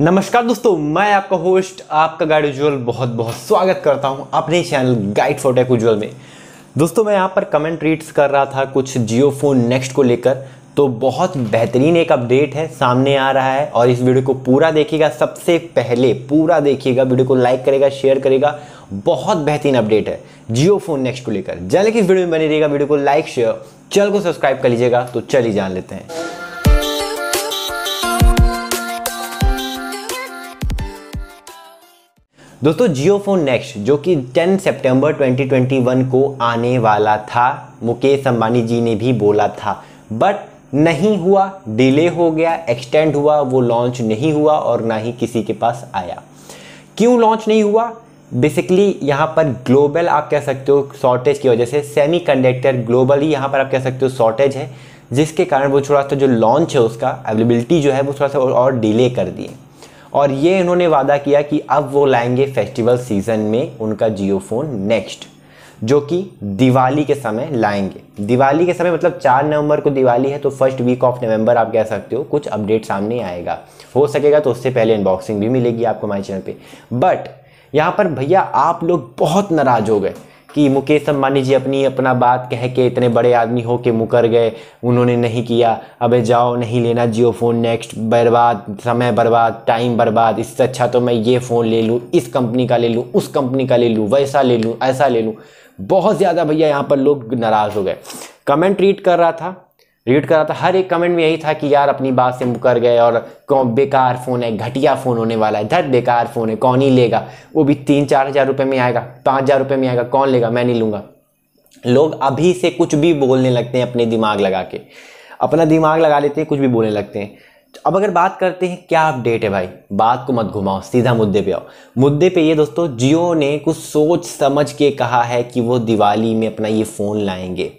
नमस्कार दोस्तों मैं आपका होस्ट आपका गाइड उज्ज्वल बहुत बहुत स्वागत करता हूं अपने channel guide for tech Ujjwal में दोस्तों मैं यहां पर कमेंट रीड्स कर रहा था कुछ जियो फोन नेक्स्ट को लेकर तो बहुत बेहतरीन एक अपडेट है सामने आ रहा है और इस वीडियो को पूरा देखिएगा सबसे पहले पूरा देखिएगा वीडियो को लाइक करेगा शेयर करेगा बहुत बेहतरीन अपडेट है जियो फोन नेक्स्ट को लेकर जल्द इस वीडियो में बने रहेगा वीडियो को लाइक शेयर चैनल को सब्सक्राइब कर लीजिएगा तो चल ही जान लेते हैं दोस्तों जियो फोन नेक्स्ट जो कि 10 सितंबर 2021 को आने वाला था मुकेश अंबानी जी ने भी बोला था बट नहीं हुआ डिले हो गया एक्सटेंड हुआ वो लॉन्च नहीं हुआ और ना ही किसी के पास आया क्यों लॉन्च नहीं हुआ बेसिकली यहाँ पर ग्लोबल आप कह सकते हो शॉर्टेज की वजह से सेमी कंडक्टर ग्लोबली यहाँ पर आप कह सकते हो शॉर्टेज है जिसके कारण वो थोड़ा सा जो लॉन्च है उसका अवेलेबिलिटी जो है वो थोड़ा सा और डिले कर दिए और ये इन्होंने वादा किया कि अब वो लाएंगे फेस्टिवल सीजन में उनका जियो फ़ोन नेक्स्ट जो कि दिवाली के समय लाएंगे दिवाली के समय मतलब चार नवंबर को दिवाली है तो फर्स्ट वीक ऑफ नवंबर आप कह सकते हो कुछ अपडेट सामने आएगा हो सकेगा तो उससे पहले अनबॉक्सिंग भी मिलेगी आपको हमारे चैनल पे बट यहाँ पर भैया आप लोग बहुत नाराज़ हो गए कि मुकेश अम्बानी जी अपनी अपना बात कह के इतने बड़े आदमी हो के मुकर गए उन्होंने नहीं किया अबे जाओ नहीं लेना जियो फ़ोन नेक्स्ट बर्बाद समय बर्बाद टाइम बर्बाद इससे अच्छा तो मैं ये फ़ोन ले लूँ इस कंपनी का ले लूँ उस कंपनी का ले लूँ वैसा ले लूँ ऐसा ले लूँ बहुत ज़्यादा भैया यहाँ पर लोग नाराज़ हो गए कमेंट रीड कर रहा था रीड करा था हर एक कमेंट में यही था कि यार अपनी बात से मुकर गए और कौन बेकार फ़ोन है घटिया फ़ोन होने वाला है धर बेकार फ़ोन है कौन ही लेगा वो भी तीन चार हज़ार रुपये में आएगा पाँच हज़ार रुपये में आएगा कौन लेगा मैं नहीं लूँगा लोग अभी से कुछ भी बोलने लगते हैं अपने दिमाग लगा के अपना दिमाग लगा लेते हैं कुछ भी बोलने लगते हैं अब अगर बात करते हैं क्या अपडेट है भाई बात को मत घुमाओ सीधा मुद्दे पे आओ मुद्दे पे ये दोस्तों जियो ने कुछ सोच समझ के कहा है कि वो दिवाली में अपना ये फ़ोन लाएंगे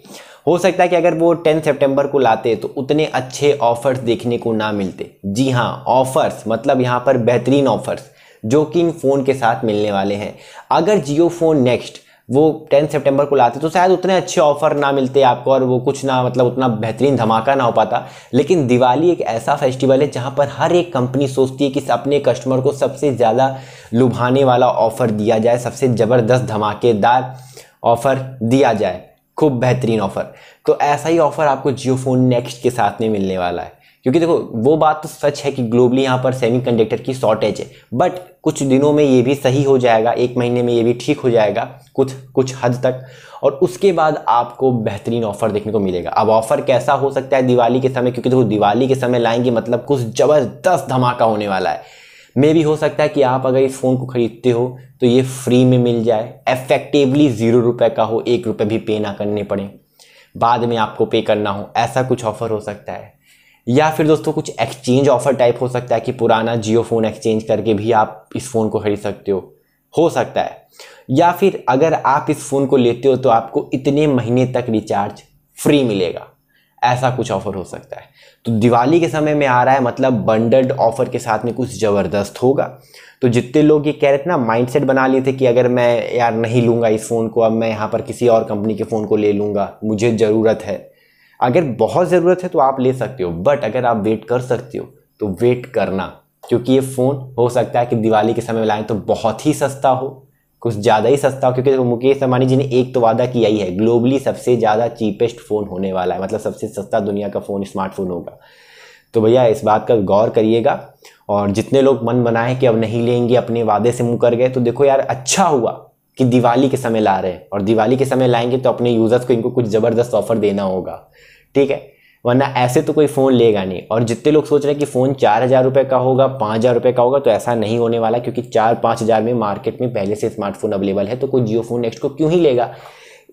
हो सकता है कि अगर वो टेंथ सेप्टेम्बर को लाते तो उतने अच्छे ऑफर्स देखने को ना मिलते जी हाँ ऑफर्स मतलब यहाँ पर बेहतरीन ऑफर्स जो कि इन फ़ोन के साथ मिलने वाले हैं अगर जियो फ़ोन नेक्स्ट वो टेन सितंबर को लाते तो शायद उतने अच्छे ऑफर ना मिलते आपको और वो कुछ ना मतलब उतना बेहतरीन धमाका ना हो पाता लेकिन दिवाली एक ऐसा फेस्टिवल है जहाँ पर हर एक कंपनी सोचती है कि अपने कस्टमर को सबसे ज़्यादा लुभाने वाला ऑफ़र दिया जाए सबसे ज़बरदस्त धमाकेदार ऑफ़र दिया जाए खूब बेहतरीन ऑफ़र तो ऐसा ही ऑफ़र आपको जियो फोन नेक्स्ट के साथ में मिलने वाला है क्योंकि देखो वो बात तो सच है कि ग्लोबली यहाँ पर सेमीकंडक्टर की शॉर्टेज है बट कुछ दिनों में ये भी सही हो जाएगा एक महीने में ये भी ठीक हो जाएगा कुछ कुछ हद तक और उसके बाद आपको बेहतरीन ऑफर देखने को मिलेगा अब ऑफर कैसा हो सकता है दिवाली के समय क्योंकि देखो दिवाली के समय लाएंगे मतलब कुछ ज़बरदस्त धमाका होने वाला है मे भी हो सकता है कि आप अगर इस फ़ोन को ख़रीदते हो तो ये फ्री में मिल जाए इफेक्टिवली ज़ीरो रुपये का हो एक रुपये भी पे ना करने पड़े बाद में आपको पे करना हो ऐसा कुछ ऑफ़र हो सकता है या फिर दोस्तों कुछ एक्सचेंज ऑफ़र टाइप हो सकता है कि पुराना जियो फ़ोन एक्सचेंज करके भी आप इस फ़ोन को ख़रीद सकते हो हो सकता है या फिर अगर आप इस फ़ोन को लेते हो तो आपको इतने महीने तक रिचार्ज फ्री मिलेगा ऐसा कुछ ऑफर हो सकता है तो दिवाली के समय में आ रहा है मतलब बंडल्ड ऑफर के साथ में कुछ ज़बरदस्त होगा तो जितने लोग ये कह रहे थे ना माइंडसेट बना लिए थे कि अगर मैं यार नहीं लूँगा इस फ़ोन को अब मैं यहाँ पर किसी और कंपनी के फ़ोन को ले लूँगा मुझे ज़रूरत है अगर बहुत ज़रूरत है तो आप ले सकते हो बट अगर आप वेट कर सकते हो तो वेट करना क्योंकि ये फ़ोन हो सकता है कि दिवाली के समय में लाएँ तो बहुत ही सस्ता हो कुछ ज़्यादा ही सस्ता हो क्योंकि देखो मुकेश अंबानी जी ने एक तो वादा किया ही है ग्लोबली सबसे ज़्यादा चीपेस्ट फ़ोन होने वाला है मतलब सबसे सस्ता दुनिया का फ़ोन स्मार्टफोन होगा तो भैया इस बात का गौर करिएगा और जितने लोग मन बनाए कि अब नहीं लेंगे अपने वादे से मुकर गए तो देखो यार अच्छा हुआ कि दिवाली के समय ला रहे हैं और दिवाली के समय लाएंगे तो अपने यूज़र्स को इनको कुछ ज़बरदस्त ऑफर देना होगा ठीक है वरना ऐसे तो कोई फ़ोन लेगा नहीं और जितने लोग सोच रहे हैं कि फ़ोन चार हज़ार रुपये का होगा पाँच हज़ार रुपये का होगा तो ऐसा नहीं होने वाला क्योंकि चार पाँच हज़ार में मार्केट में पहले से स्मार्टफोन अवेलेबल है तो कोई जियो फ़ोन नेक्स्ट को क्यों ही लेगा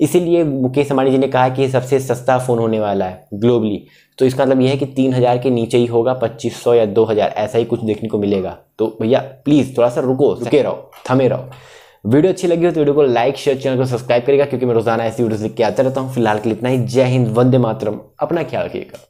इसीलिए मुकेश अंबानी जी ने कहा कि सबसे सस्ता फ़ोन होने वाला है ग्लोबली तो इसका मतलब यह है कि तीन हज़ार के नीचे ही होगा पच्चीस सौ या दो हज़ार ऐसा ही कुछ देखने को मिलेगा तो भैया प्लीज़ थोड़ा सा रुको रुके रहो थमे रहो वीडियो अच्छी लगी हो तो वीडियो को लाइक शेयर चैनल को सब्सक्राइब करेगा क्योंकि मैं रोजाना ऐसी वीडियो लिख के आता रहता हूँ फिलहाल के लिए इतना ही जय हिंद वंदे मातरम अपना ख्याल रखिएगा